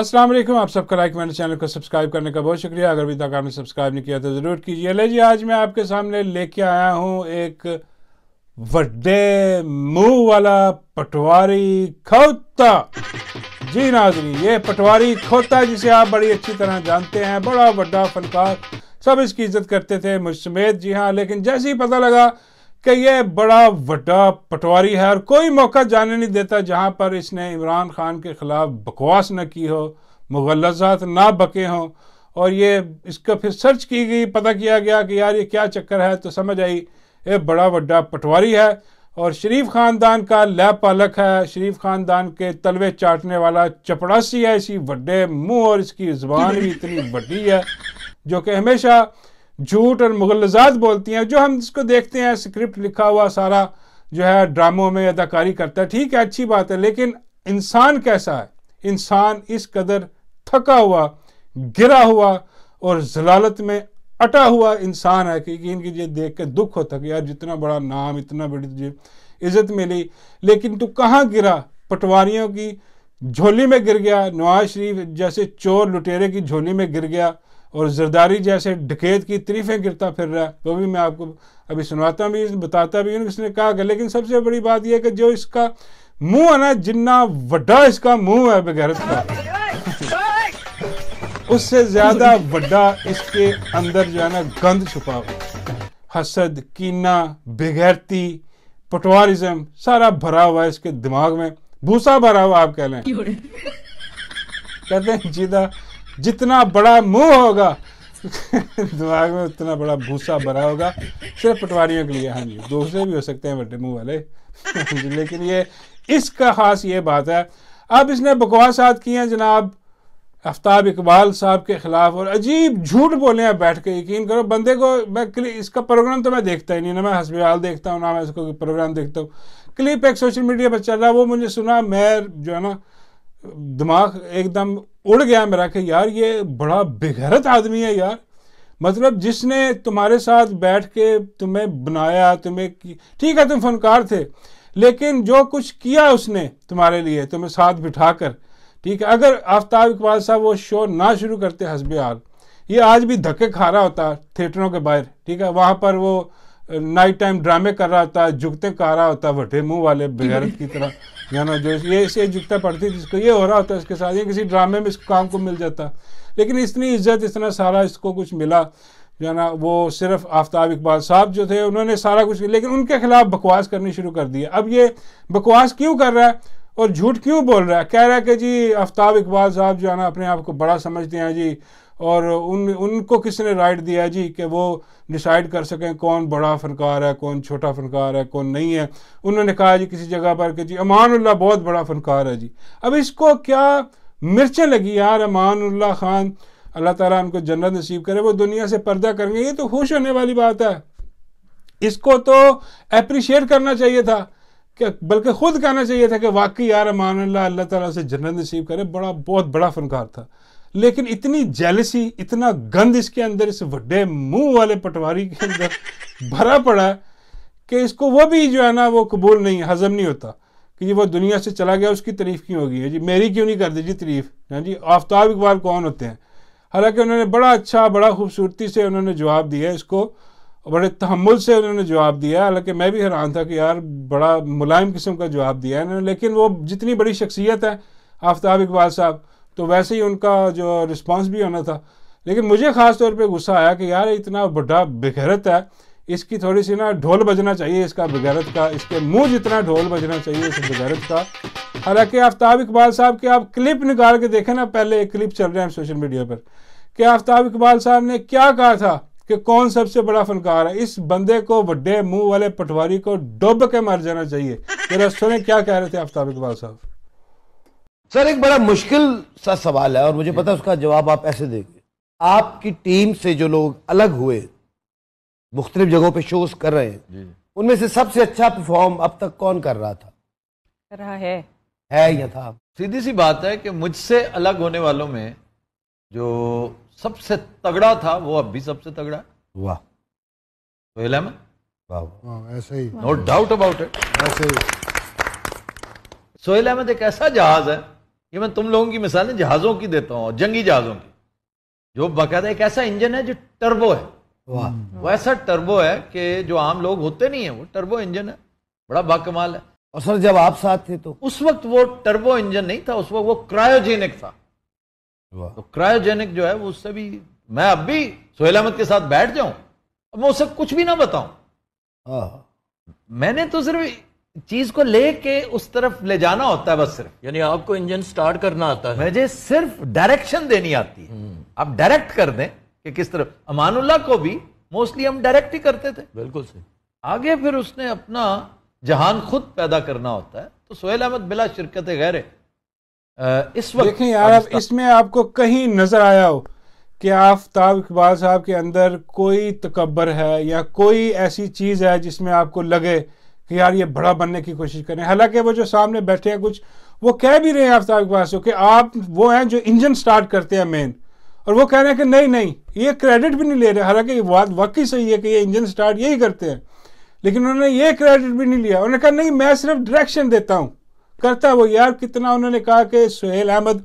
अस्सलाम वालेकुम आप सबका लाइक मैंने चैनल को सब्सक्राइब करने का बहुत शुक्रिया अगर अभी तक आपने सब्सक्राइब नहीं किया तो ज़रूर कीजिए ले जी आज मैं आपके सामने लेके आया हूँ एक वड्डे मुंह वाला पटवारी खोता जी नाजरी ये पटवारी खोता जिसे आप बड़ी अच्छी तरह जानते हैं बड़ा वड्डा फनकार सब इसकी इज्जत करते थे मुझ समेत जी हाँ लेकिन जैसे ही पता लगा कि ये बड़ा वटा पटवारी है और कोई मौका जाने नहीं देता जहाँ पर इसने इमरान खान के ख़िलाफ़ बकवास न की हो मुगलजात ना बके हों और ये इसका फिर सर्च की गई पता किया गया कि यार ये क्या चक्कर है तो समझ आई ये बड़ा वड्डा पटवारी है और शरीफ ख़ानदान का लै पालक है शरीफ ख़ानदान के तलवे चाटने वाला चपड़ासी है इसी वड्डे मुंह और इसकी ज़बान भी इतनी बड़ी है जो कि हमेशा झूठ और मुगलजात बोलती हैं जो हम इसको देखते हैं स्क्रिप्ट लिखा हुआ सारा जो है ड्रामों में अदाकारी करता है ठीक है अच्छी बात है लेकिन इंसान कैसा है इंसान इस कदर थका हुआ गिरा हुआ और जलालत में अटा हुआ इंसान है क्योंकि इनकी ये देख के दुख होता कि यार जितना बड़ा नाम इतना बड़ी तुझे इज्जत मिली लेकिन तू कहाँ गिरा पटवारियों की झोली में गिर गया नवाज शरीफ जैसे चोर लुटेरे की झोली में गिर गया और जरदारी जैसे डकैत की तरीफें गिरता फिर रहा है वो तो भी मैं आपको अभी सुनाता भी बताता भी हूँ किसने कहा कि लेकिन सबसे बड़ी बात यह कि जो इसका मुंह है ना जिन्ना वड्डा इसका मुंह है बेगैरत का उससे ज़्यादा वड्डा इसके अंदर जो है ना गंद छुपा हुआ हसद कीना बेगैरती पटवारिज्म सारा भरा हुआ है इसके दिमाग में भूसा भरा हुआ आप कह लें कहते हैं जीदा जितना बड़ा मुंह होगा दिमाग में उतना बड़ा भूसा भरा होगा सिर्फ पटवारियों के लिए हाँ जी दूसरे भी हो सकते हैं बड़े मुंह वाले हाँ लेकिन ये इसका ख़ास ये बात है अब इसने बकवासात किए हैं जनाब आफ्ताब इकबाल साहब के ख़िलाफ़ और अजीब झूठ बोले हैं बैठ के यकीन करो बंदे को मैं इसका प्रोग्राम तो मैं देखता ही नहीं ना मैं हस्बयाल देखता हूँ ना मैं इसको प्रोग्राम देखता हूँ क्लिप एक सोशल मीडिया पर चल रहा है वो मुझे सुना मैं जो है ना दिमाग एकदम उड़ गया मेरा कि यार ये बड़ा बेगैरत आदमी है यार मतलब जिसने तुम्हारे साथ बैठ के तुम्हें बनाया तुम्हें ठीक है तुम फनकार थे लेकिन जो कुछ किया उसने तुम्हारे लिए तुम्हें साथ बिठा कर ठीक है अगर आफ्ताब इकबाल साहब वो शो ना शुरू करते हसब आल ये आज भी धक्के खा रहा होता थिएटरों के बाहर ठीक है वहाँ पर वो नाइट टाइम ड्रामे कर रहा होता झुकते खा रहा होता वटे मुंह वाले बेगैरत की तरह या ना जो ये इसे जुटता पढ़ती जिसको ये हो रहा होता है इसके साथ ये किसी ड्रामे में इसको काम को मिल जाता लेकिन इतनी इज्जत इतना सारा इसको कुछ मिला जो है ना वो सिर्फ आफ्ताब इकबाल साहब जो थे उन्होंने सारा कुछ लेकिन उनके खिलाफ बकवास करनी शुरू कर दी अब ये बकवास क्यों कर रहा है और झूठ क्यों बोल रहा है कह रहा है कि जी आफ्ताब इकबाल साहब जो है ना अपने आप को बड़ा समझते हैं जी और उन उनको किसने राइट दिया जी कि वो डिसाइड कर सकें कौन बड़ा फनकार है कौन छोटा फनकार है कौन नहीं है उन्होंने कहा जी किसी जगह पर कि जी अमानुल्लाह बहुत बड़ा फनकार है जी अब इसको क्या मिर्चें लगी यार अमानुल्लाह खान अल्लाह ताला उनको जन्नत नसीब करे वो दुनिया से पर्दा करेंगे ये तो खुश होने वाली बात है इसको तो अप्रिशिएट करना चाहिए था बल्कि खुद कहना चाहिए था कि वाकई यार अमान अल्लाह अल्लाह ताला से जन्नत नसीब करे बड़ा बहुत बड़ा फनकार था लेकिन इतनी जेलसी इतना गंद इसके अंदर इस वे मुंह वाले पटवारी के अंदर भरा पड़ा है कि इसको वो भी जो है ना वो कबूल नहीं हजम नहीं होता कि जी वो दुनिया से चला गया उसकी तारीफ़ क्यों होगी जी मेरी क्यों नहीं कर दी जी तारीफ़ हाँ जी आफ्ताब इकबाल कौन होते हैं हालांकि उन्होंने बड़ा अच्छा बड़ा खूबसूरती से उन्होंने जवाब दिया इसको बड़े तहमुल से उन्होंने जवाब दिया हालांकि मैं भी हैरान था कि यार बड़ा मुलायम किस्म का जवाब दिया है लेकिन वो जितनी बड़ी शख्सियत है आफ्ताब इकबाल साहब तो वैसे ही उनका जो रिस्पांस भी होना था लेकिन मुझे ख़ास तौर पे गुस्सा आया कि यार इतना बड़ा बेगैरत है इसकी थोड़ी सी ना ढोल बजना चाहिए इसका बेगैरत का इसके मुंह जितना ढोल बजना चाहिए इस बेगैरत का हालांकि आफ्ताब इकबाल साहब के आप क्लिप निकाल के देखें ना पहले एक क्लिप चल रहे हैं सोशल मीडिया पर कि आफ्ताब इकबाल साहब ने क्या कहा था कि कौन सबसे बड़ा फनकार है इस बंदे को बड्डे मुंह वाले पटवारी को डुब के मर जाना चाहिए मेरा सुने क्या कह रहे थे आफ्ताब इकबाल साहब सर एक बड़ा मुश्किल सा सवाल है और मुझे पता है उसका जवाब आप ऐसे देंगे आपकी टीम से जो लोग अलग हुए मुख्तलिफ जगहों पे शोज कर रहे हैं उनमें से सबसे अच्छा परफॉर्म अब तक कौन कर रहा था कर रहा है है या था सीधी सी बात है कि मुझसे अलग होने वालों में जो सबसे तगड़ा था वो अब भी सबसे तगड़ा वाह तो ऐसे ही नो डाउट अबाउट इट ऐसे ही सोहेल अहमद एक ऐसा जहाज है ये मैं तुम लोगों की मिसालें जहाज़ों की देता हूँ जंगी जहाज़ों की जो बाकायदा एक ऐसा इंजन है जो टर्बो है वाह वो ऐसा टर्बो है कि जो आम लोग होते नहीं है वो टर्बो इंजन है बड़ा बाकमाल है और सर जब आप साथ थे तो उस वक्त वो टर्बो इंजन नहीं था उस वक्त वो क्रायोजेनिक था तो क्रायोजेनिक जो है वो उससे भी मैं अब भी सोहेल अहमद के साथ बैठ जाऊं अब मैं उससे कुछ भी ना बताऊं हाँ। मैंने तो सिर्फ चीज को लेके उस तरफ ले जाना होता है बस सिर्फ यानी आपको इंजन स्टार्ट करना आता है मुझे सिर्फ डायरेक्शन देनी आती है हम्म। आप डायरेक्ट कर दें कि किस तरफ अमानुल्ला को भी मोस्टली हम डायरेक्ट ही करते थे बिल्कुल सही आगे फिर उसने अपना जहान खुद पैदा करना होता है तो सोहेल अहमद बिला शिरकत गैर इस वक्त देखें यार आप इसमें आपको कहीं नजर आया हो कि आफ्ताब इकबाल साहब के अंदर कोई तकबर है या कोई ऐसी चीज़ है जिसमें आपको लगे कि यार ये बड़ा बनने की कोशिश करें हालांकि वो जो सामने बैठे हैं कुछ वो कह भी रहे हैं आफ्ताब के पास कि आप वो हैं जो इंजन स्टार्ट करते हैं मेन और वो कह रहे हैं कि नहीं नहीं ये क्रेडिट भी नहीं ले रहे हालांकि ये बात वाकई सही है कि ये इंजन स्टार्ट यही करते हैं लेकिन उन्होंने ये क्रेडिट भी नहीं लिया उन्होंने कहा नहीं मैं सिर्फ डायरेक्शन देता हूँ करता वो यार कितना उन्होंने कहा कि सुहेल अहमद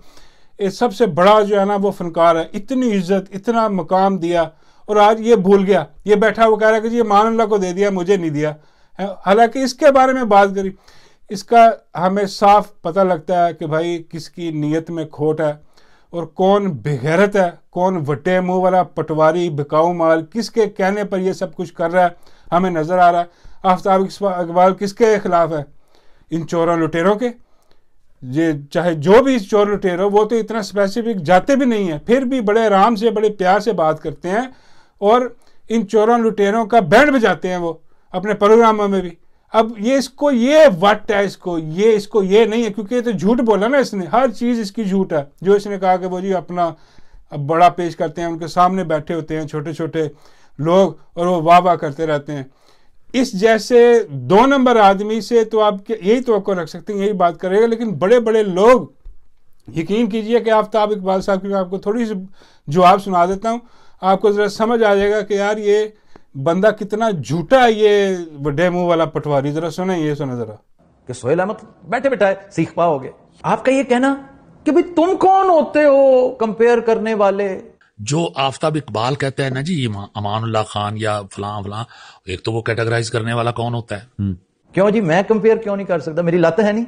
सबसे बड़ा जो है ना वो फनकार है इतनी इज्जत इतना मकाम दिया और आज ये भूल गया ये बैठा वो कह रहा है कि जी मान अल्लाह को दे दिया मुझे नहीं दिया हालांकि इसके बारे में बात करी इसका हमें साफ पता लगता है कि भाई किसकी नीयत में खोट है और कौन बेगैरत है कौन वटे मुंह वाला पटवारी बिकाऊ माल किसके कहने पर यह सब कुछ कर रहा है हमें नज़र आ रहा है आफ्ताब इकबाल किसके खिलाफ है इन चोरों लुटेरों के ये चाहे जो भी चोर लुटेर हो वो तो इतना स्पेसिफिक जाते भी नहीं है फिर भी बड़े आराम से बड़े प्यार से बात करते हैं और इन चोरों लुटेरों का बैंड बजाते हैं वो अपने प्रोग्रामों में भी अब ये इसको ये वट है इसको ये इसको ये नहीं है क्योंकि ये तो झूठ बोला ना इसने हर चीज़ इसकी झूठ है जो इसने कहा कि वो जी अपना अब बड़ा पेश करते हैं उनके सामने बैठे होते हैं छोटे छोटे लोग और वो वाह वाह करते रहते हैं इस जैसे दो नंबर आदमी से तो आप यही तो रख सकते हैं यही बात करेगा लेकिन बड़े बड़े लोग यकीन कीजिए कि आफ्ताब तो, इकबाल साहब की मैं आपको थोड़ी सी जवाब सुना देता हूँ आपको ज़रा समझ आ जाएगा कि यार ये बंदा कितना झूठा है ये डेमो वाला पटवारी जरा सुने ये सुने जरा कि सोहेल अहमद बैठे बैठा है सीख पाओगे आपका ये कहना कि भाई तुम कौन होते हो कंपेयर करने वाले जो आफ्ताब इकबाल कहते हैं ना जी अमानुल्लाह खान या फलां फलां एक तो वो कैटेगराइज करने वाला कौन होता है हम्म। क्यों जी मैं कंपेयर क्यों नहीं कर सकता मेरी लत है नहीं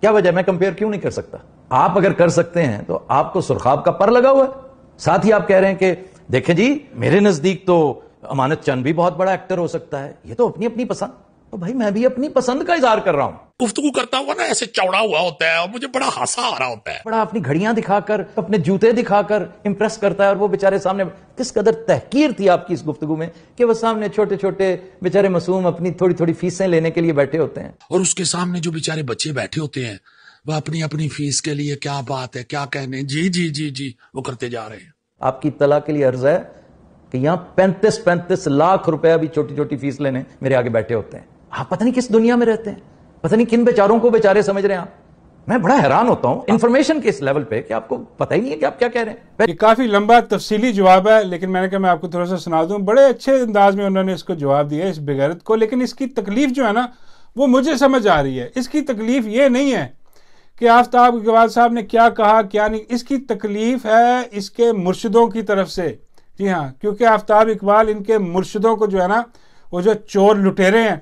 क्या वजह मैं कंपेयर क्यों नहीं कर सकता आप अगर कर सकते हैं तो आपको सुरखाब का पर लगा हुआ है साथ ही आप कह रहे हैं कि देखें जी मेरे नजदीक तो अमानत चंद भी बहुत बड़ा एक्टर हो सकता है ये तो अपनी अपनी पसंद तो भाई मैं भी अपनी पसंद का इजहार कर रहा हूँ गुफ्तु करता हुआ ना ऐसे चौड़ा हुआ होता है और मुझे बड़ा हासा आ रहा होता है बड़ा अपनी घड़ियां दिखाकर अपने जूते दिखाकर इंप्रेस करता है और वो बेचारे सामने किस कदर तहकीर थी आपकी इस गुफ्तगु में कि वो सामने छोटे छोटे बेचारे मासूम अपनी थोड़ी थोड़ी फीसें लेने के लिए बैठे होते हैं और उसके सामने जो बेचारे बच्चे बैठे होते हैं वह अपनी अपनी फीस के लिए क्या बात है क्या कहने जी जी जी जी वो करते जा रहे हैं आपकी तला के लिए अर्ज है कि यहां पैंतीस पैंतीस लाख रुपया भी छोटी छोटी फीस लेने मेरे आगे बैठे होते हैं आप पता नहीं किस दुनिया में रहते हैं पता नहीं किन बेचारों को बेचारे समझ रहे हैं आप मैं बड़ा हैरान होता हूं इन्फॉर्मेशन के इस लेवल पे कि आपको पता ही नहीं है कि आप क्या कह रहे हैं ये काफी लंबा तफसीली जवाब है लेकिन मैंने कहा मैं आपको थोड़ा सा सुना दूं बड़े अच्छे अंदाज में उन्होंने इसको जवाब दिया इस बेगैरत को लेकिन इसकी तकलीफ जो है ना वो मुझे समझ आ रही है इसकी तकलीफ ये नहीं है कि आफ्ताब गवाद साहब ने क्या कहा क्या नहीं इसकी तकलीफ है इसके मुर्शदों की तरफ से जी हाँ क्योंकि आफ्ताब इकबाल इनके मुर्शदों को जो है ना वो जो चोर लुटेरे हैं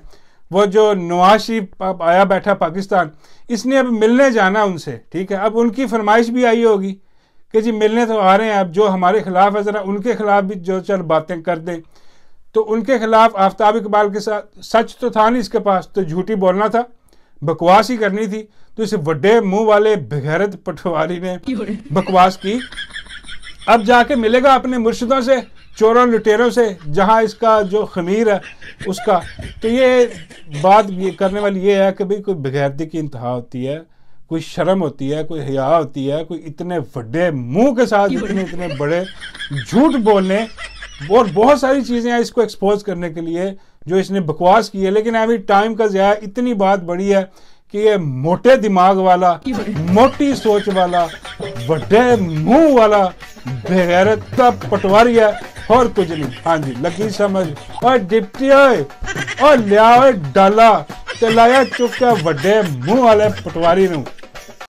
वो जो नवाज शरीफ आया बैठा पाकिस्तान इसने अब मिलने जाना उनसे ठीक है अब उनकी फरमाइश भी आई होगी कि जी मिलने तो आ रहे हैं अब जो हमारे खिलाफ है ज़रा उनके खिलाफ भी जो चल बातें कर दें तो उनके खिलाफ आफ्ताब इकबाल के साथ सच तो था नहीं इसके पास तो झूठी बोलना था बकवास ही करनी थी तो इस वे मुंह वाले बगैरत पटवारी ने बकवास की अब जाके मिलेगा अपने मुर्शदों से चोरों लुटेरों से जहाँ इसका जो खमीर है उसका तो ये बात ये करने वाली ये है कि भाई कोई बगैरती की इंतहा होती है कोई शर्म होती है कोई हया होती है कोई इतने बड़े मुंह के साथ इतने इतने बड़े झूठ बोलने और बहुत सारी चीज़ें हैं इसको एक्सपोज करने के लिए जो इसने बकवास की है लेकिन अभी टाइम का ज़्यादा इतनी बात बड़ी है ਕਿ ਇਹ ਮੋٹے ਦਿਮਾਗ ਵਾਲਾ ਮੋਟੀ ਸੋਚ ਵਾਲਾ ਵੱਡੇ ਮੂੰਹ ਵਾਲਾ ਬੇਗਰਤ ਦਾ ਪਟਵਾਰੀ ਹੈ ਹੋਰ ਕੁਝ ਨਹੀਂ ਹਾਂਜੀ ਲੱਗੀ ਸਮਝ ਓਏ ਡਿਪਟੀ ਓਏ ਓ ਲਿਆ ਓਏ ਡਾਲਾ ਤੇ ਲਾਇਆ ਚੁੱਕਿਆ ਵੱਡੇ ਮੂੰਹ ਵਾਲੇ ਪਟਵਾਰੀ ਨੂੰ